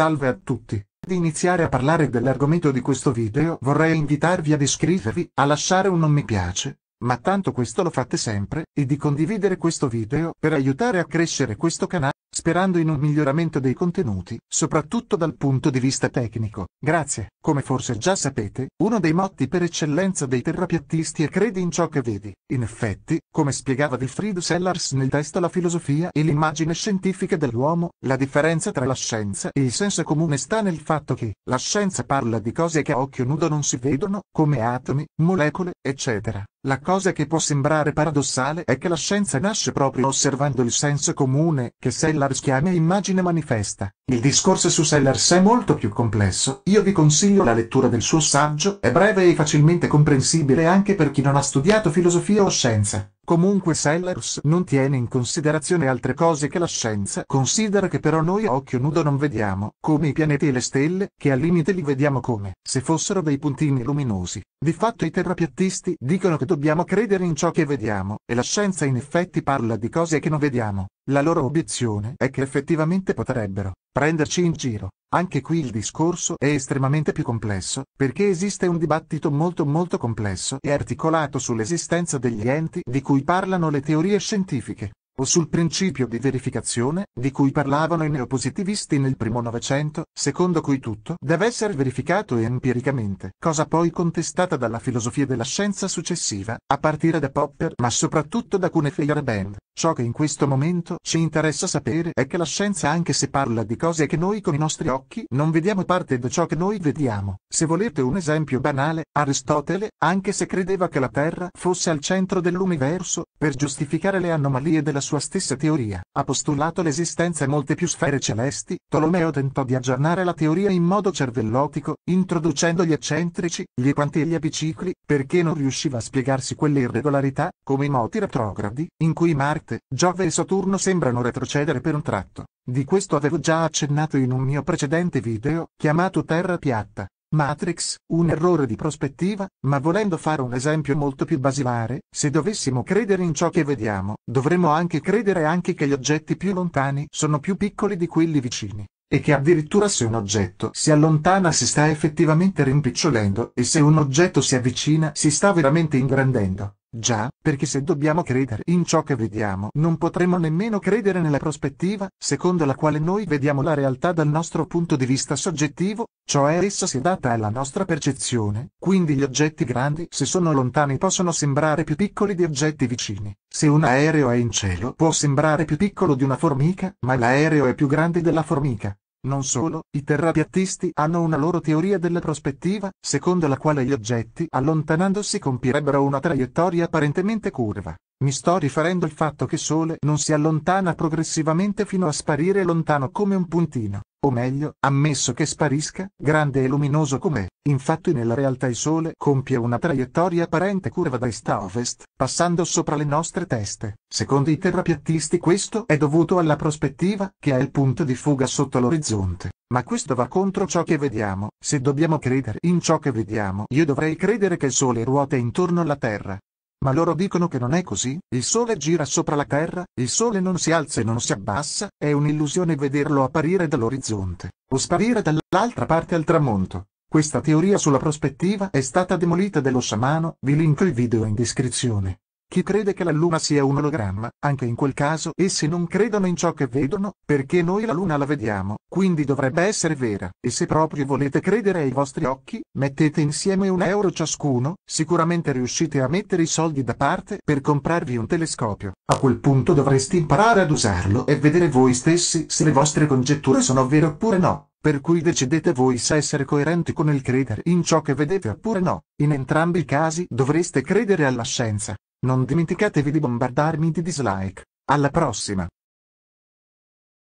Salve a tutti! Di iniziare a parlare dell'argomento di questo video vorrei invitarvi ad iscrivervi, a lasciare un non mi piace, ma tanto questo lo fate sempre, e di condividere questo video per aiutare a crescere questo canale sperando in un miglioramento dei contenuti, soprattutto dal punto di vista tecnico. Grazie. Come forse già sapete, uno dei motti per eccellenza dei terrapiattisti è credi in ciò che vedi. In effetti, come spiegava Wilfried Sellars nel testo La filosofia e l'immagine scientifica dell'uomo, la differenza tra la scienza e il senso comune sta nel fatto che la scienza parla di cose che a occhio nudo non si vedono, come atomi, molecole, eccetera. La cosa che può sembrare paradossale è che la scienza nasce proprio osservando il senso comune che Sellars chiama immagine manifesta. Il discorso su Sellars è molto più complesso, io vi consiglio la lettura del suo saggio, è breve e facilmente comprensibile anche per chi non ha studiato filosofia o scienza. Comunque Sellers non tiene in considerazione altre cose che la scienza considera che però noi a occhio nudo non vediamo, come i pianeti e le stelle, che al limite li vediamo come se fossero dei puntini luminosi. Di fatto i terrapiattisti dicono che dobbiamo credere in ciò che vediamo, e la scienza in effetti parla di cose che non vediamo. La loro obiezione è che effettivamente potrebbero Prenderci in giro. Anche qui il discorso è estremamente più complesso, perché esiste un dibattito molto molto complesso e articolato sull'esistenza degli enti di cui parlano le teorie scientifiche o sul principio di verificazione, di cui parlavano i neopositivisti nel primo Novecento, secondo cui tutto deve essere verificato empiricamente, cosa poi contestata dalla filosofia della scienza successiva, a partire da Popper ma soprattutto da Kuhn e Feyerabend. Ciò che in questo momento ci interessa sapere è che la scienza anche se parla di cose che noi con i nostri occhi non vediamo parte di ciò che noi vediamo. Se volete un esempio banale, Aristotele, anche se credeva che la Terra fosse al centro dell'universo, per giustificare le anomalie della sua sua stessa teoria. Ha postulato l'esistenza di molte più sfere celesti, Tolomeo tentò di aggiornare la teoria in modo cervellotico, introducendo gli eccentrici, gli equanti e gli epicicli, perché non riusciva a spiegarsi quelle irregolarità, come i moti retrogradi, in cui Marte, Giove e Saturno sembrano retrocedere per un tratto. Di questo avevo già accennato in un mio precedente video, chiamato Terra piatta. Matrix, un errore di prospettiva, ma volendo fare un esempio molto più basilare, se dovessimo credere in ciò che vediamo, dovremmo anche credere anche che gli oggetti più lontani sono più piccoli di quelli vicini, e che addirittura se un oggetto si allontana si sta effettivamente rimpicciolendo e se un oggetto si avvicina si sta veramente ingrandendo. Già, perché se dobbiamo credere in ciò che vediamo, non potremo nemmeno credere nella prospettiva, secondo la quale noi vediamo la realtà dal nostro punto di vista soggettivo, cioè essa si adatta alla nostra percezione, quindi gli oggetti grandi, se sono lontani, possono sembrare più piccoli di oggetti vicini. Se un aereo è in cielo, può sembrare più piccolo di una formica, ma l'aereo è più grande della formica. Non solo, i terrapiattisti hanno una loro teoria della prospettiva, secondo la quale gli oggetti allontanandosi compierebbero una traiettoria apparentemente curva. Mi sto riferendo al fatto che Sole non si allontana progressivamente fino a sparire lontano come un puntino o meglio, ammesso che sparisca, grande e luminoso com'è. Infatti nella realtà il Sole compie una traiettoria apparente curva da est a ovest, passando sopra le nostre teste. Secondo i terrapiattisti questo è dovuto alla prospettiva, che è il punto di fuga sotto l'orizzonte. Ma questo va contro ciò che vediamo. Se dobbiamo credere in ciò che vediamo, io dovrei credere che il Sole ruota intorno alla Terra, ma loro dicono che non è così, il sole gira sopra la terra, il sole non si alza e non si abbassa, è un'illusione vederlo apparire dall'orizzonte, o sparire dall'altra parte al tramonto. Questa teoria sulla prospettiva è stata demolita dello sciamano, vi linko il video in descrizione. Chi crede che la Luna sia un ologramma, anche in quel caso essi non credono in ciò che vedono, perché noi la Luna la vediamo, quindi dovrebbe essere vera, e se proprio volete credere ai vostri occhi, mettete insieme un euro ciascuno, sicuramente riuscite a mettere i soldi da parte per comprarvi un telescopio. A quel punto dovreste imparare ad usarlo e vedere voi stessi se le vostre congetture sono vere oppure no per cui decidete voi se essere coerenti con il credere in ciò che vedete oppure no. In entrambi i casi dovreste credere alla scienza, non dimenticatevi di bombardarmi di dislike. Alla prossima!